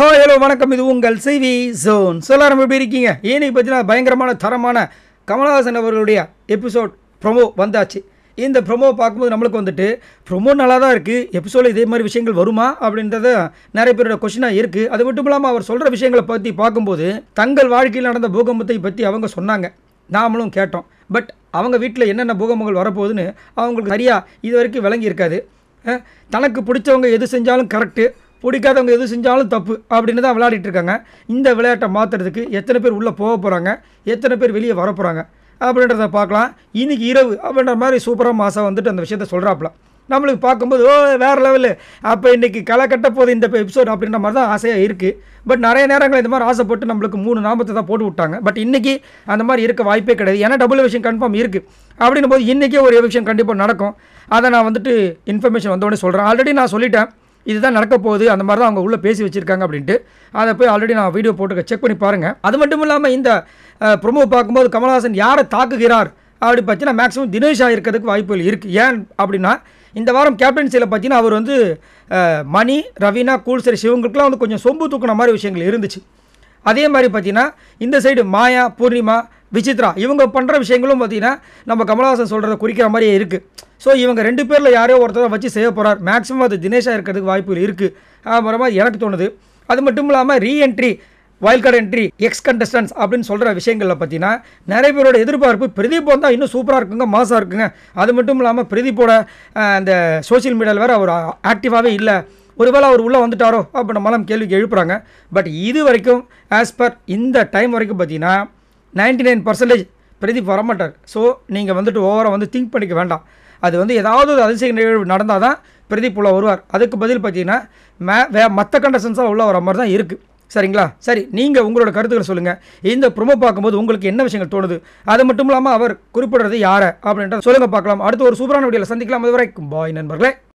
hi hello வணக்கம் இது உங்கள் சிவி ஜோன் சொல்லாரம் எப்படி இருக்கீங்க ஏன்னு பார்த்தீங்கன்னா பயங்கரமான தரமான கமல்ஹாசன் அவர்களுடைய எபிசோட் ப்ரொமோ வந்தாச்சு இந்த ப்ரொமோ பார்க்கும்போது நம்மளுக்கு வந்துட்டு ப்ரொமோ நல்லா தான் இருக்குது எபிசோடில் இதே மாதிரி விஷயங்கள் வருமா அப்படின்றத நிறைய பேரோட கொஷினாக இருக்குது அது மட்டும் இல்லாமல் அவர் சொல்கிற விஷயங்களை பற்றி பார்க்கும்போது தங்கள் வாழ்க்கையில் நடந்த பூகம்பத்தை பற்றி அவங்க சொன்னாங்க நாமளும் கேட்டோம் பட் அவங்க வீட்டில் என்னென்ன பூகம்பங்கள் வரப்போகுதுன்னு அவங்களுக்கு சரியாக இது வரைக்கும் விளங்கி இருக்காது தனக்கு பிடிச்சவங்க எது செஞ்சாலும் கரெக்டு பிடிக்காதவங்க எது செஞ்சாலும் தப்பு அப்படின்னு தான் விளையாடிட்டு இருக்காங்க இந்த விளையாட்டை மாற்றுறதுக்கு எத்தனை பேர் உள்ளே போக போகிறாங்க எத்தனை பேர் வெளியே வர போகிறாங்க அப்படின்றத பார்க்கலாம் இன்றைக்கி இரவு அப்படின்ற மாதிரி சூப்பராக மாதம் வந்துட்டு அந்த விஷயத்த சொல்கிறாப்புல நம்மளுக்கு பார்க்கும்போது ஓ வேறு லெவலு அப்போ இன்றைக்கி களை கட்ட போது இந்த எபிசோட் அப்படின்ற மாதிரி தான் ஆசையாக இருக்குது பட் நிறைய நேரங்கள் இந்த மாதிரி ஆசைப்பட்டு நம்மளுக்கு மூணு நாமத்தை தான் போட்டு விட்டாங்க பட் இன்றைக்கி அந்த மாதிரி இருக்க வாய்ப்பே கிடையாது ஏன்னா டபுள் விஷயம் கன்ஃபார்ம் இருக்குது அப்படின்னும் போது இன்றைக்கே ஒரு எவிஷன் கண்டிப்பாக நடக்கும் அதை நான் வந்துட்டு இன்ஃபர்மேஷன் வந்தோடனே சொல்கிறேன் ஆல்ரெடி நான் சொல்லிட்டேன் இதுதான் நடக்க போகுது அந்த மாதிரி தான் அவங்க உள்ளே பேசி வச்சுருக்காங்க அப்படின்ட்டு அதை போய் ஆல்ரெடி நான் வீடியோ போட்டு செக் பண்ணி பாருங்கள் அது மட்டும் இல்லாமல் இந்த ப்ரொமோ பார்க்கும்போது கமல்ஹாசன் யாரை தாக்குகிறார் அப்படி பார்த்தீங்கன்னா மேக்ஸிமம் தினேஷா இருக்கிறதுக்கு வாய்ப்புகள் இருக்குது ஏன் அப்படின்னா இந்த வாரம் கேப்டன்சியில் பார்த்தீங்கன்னா அவர் வந்து மணி ரவீனா கூல்சரி சிவங்களுக்குலாம் வந்து கொஞ்சம் சொம்பு தூக்கின மாதிரி விஷயங்கள் இருந்துச்சு அதே மாதிரி பார்த்தீங்கன்னா இந்த சைடு மாயா பூர்ணிமா விசித்ரா இவங்க பண்ணுற விஷயங்களும் பார்த்திங்கன்னா நம்ம கமல்ஹாசன் சொல்கிறத குறிக்கிற மாதிரியே இருக்குது ஸோ இவங்க ரெண்டு பேரில் யாரோ ஒருத்தரை வச்சு செய்ய போகிறார் மேக்ஸிமம் அது தினேஷாக இருக்கிறதுக்கு வாய்ப்பு இருக்குது அப்புறம் மாதிரி எனக்கு தோணுது அது மட்டும் இல்லாமல் reentry wild card entry ex contestants அப்படின்னு சொல்கிற விஷயங்களில் பார்த்தீங்கன்னா நிறைய பேரோட எதிர்பார்ப்பு பிரதீப் வந்தால் இன்னும் சூப்பராக இருக்குங்க மாசாக இருக்குங்க அது மட்டும் இல்லாமல் பிரதீப்போட அந்த சோசியல் மீடியாவில் வேறு அவர் ஆக்டிவாகவே இல்லை ஒருவேளை அவர் உள்ளே வந்துட்டாரோ அப்போ நம்மளாம் கேள்விக்கு எழுப்புறாங்க பட் இது வரைக்கும் ஆஸ் பர் இந்த டைம் வரைக்கும் பார்த்தீங்கன்னா நைன்டி நைன் பர்சன்டேஜ் பிரதீப் வரமாட்டார் ஸோ நீங்கள் வந்துட்டு ஓவராக வந்து திங்க் பண்ணிக்க வேண்டாம் அது வந்து ஏதாவது ஒரு அதிசய நிகழ்வு நடந்தால் தான் பிரதீப் உள்ளே வருவார் அதுக்கு பதில் பார்த்தீங்கன்னா மே வே மற்ற கண்டசன்ஸாக உள்ளே வர மாதிரி தான் இருக்குது சரிங்களா சரி நீங்கள் உங்களோட கருத்துக்களை சொல்லுங்கள் இந்த ப்ரொமோ பார்க்கும்போது உங்களுக்கு என்ன விஷயங்கள் தோணுது அது மட்டும் இல்லாமல் அவர் குறிப்பிடுறது யாரை அப்படின்ற சொல்லுங்கள் பார்க்கலாம் அடுத்து ஒரு சூப்பரான வீடியோவில் சந்திக்கலாம் வரைக்கும் பாய் நண்பர்களே